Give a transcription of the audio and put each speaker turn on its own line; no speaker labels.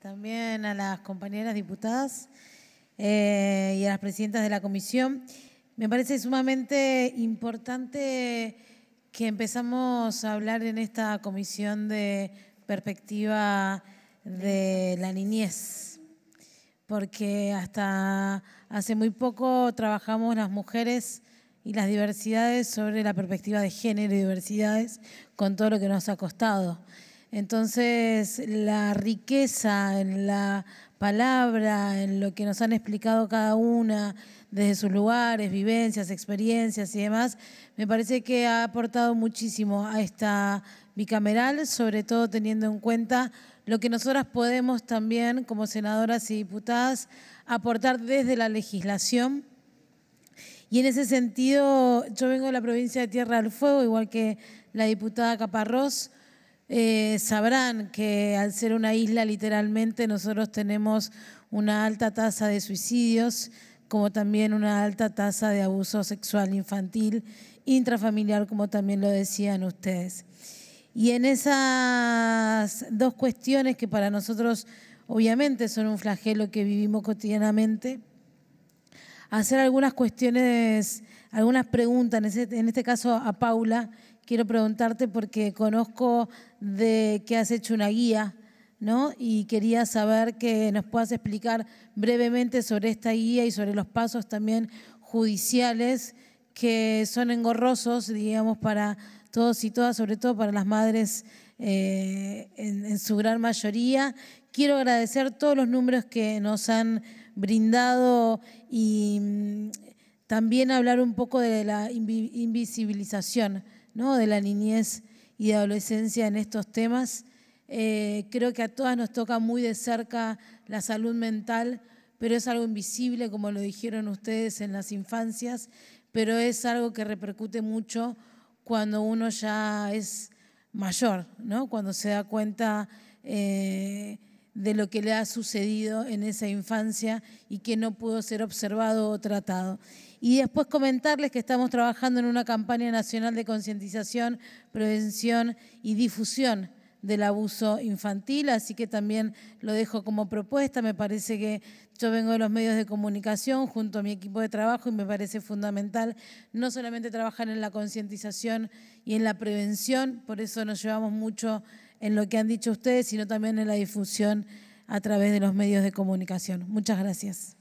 también a las compañeras diputadas eh, y a las presidentas de la comisión. Me parece sumamente importante que empezamos a hablar en esta comisión de perspectiva de la niñez, porque hasta hace muy poco trabajamos las mujeres y las diversidades sobre la perspectiva de género y diversidades con todo lo que nos ha costado. Entonces, la riqueza en la palabra, en lo que nos han explicado cada una, desde sus lugares, vivencias, experiencias y demás, me parece que ha aportado muchísimo a esta bicameral, sobre todo teniendo en cuenta lo que nosotras podemos también, como senadoras y diputadas, aportar desde la legislación. Y en ese sentido, yo vengo de la provincia de Tierra del Fuego, igual que la diputada Caparrós, eh, sabrán que al ser una isla literalmente nosotros tenemos una alta tasa de suicidios, como también una alta tasa de abuso sexual infantil, intrafamiliar, como también lo decían ustedes. Y en esas dos cuestiones que para nosotros obviamente son un flagelo que vivimos cotidianamente, hacer algunas cuestiones, algunas preguntas, en este caso a Paula, quiero preguntarte porque conozco de que has hecho una guía, ¿no? Y quería saber que nos puedas explicar brevemente sobre esta guía y sobre los pasos también judiciales que son engorrosos, digamos, para todos y todas, sobre todo para las madres eh, en, su gran mayoría. Quiero agradecer todos los números que nos han brindado y mm, también hablar un poco de la invisibilización de la niñez y de adolescencia en estos temas. Eh, creo que a todas nos toca muy de cerca la salud mental, pero es algo invisible, como lo dijeron ustedes en las infancias, pero es algo que repercute mucho cuando uno ya es mayor, ¿no? cuando se da cuenta eh, de lo que le ha sucedido en esa infancia y que no pudo ser observado o tratado. Y después comentarles que estamos trabajando en una campaña nacional de concientización, prevención y difusión del abuso infantil, así que también lo dejo como propuesta. Me parece que yo vengo de los medios de comunicación junto a mi equipo de trabajo y me parece fundamental no solamente trabajar en la concientización y en la prevención, por eso nos llevamos mucho en lo que han dicho ustedes, sino también en la difusión a través de los medios de comunicación. Muchas gracias.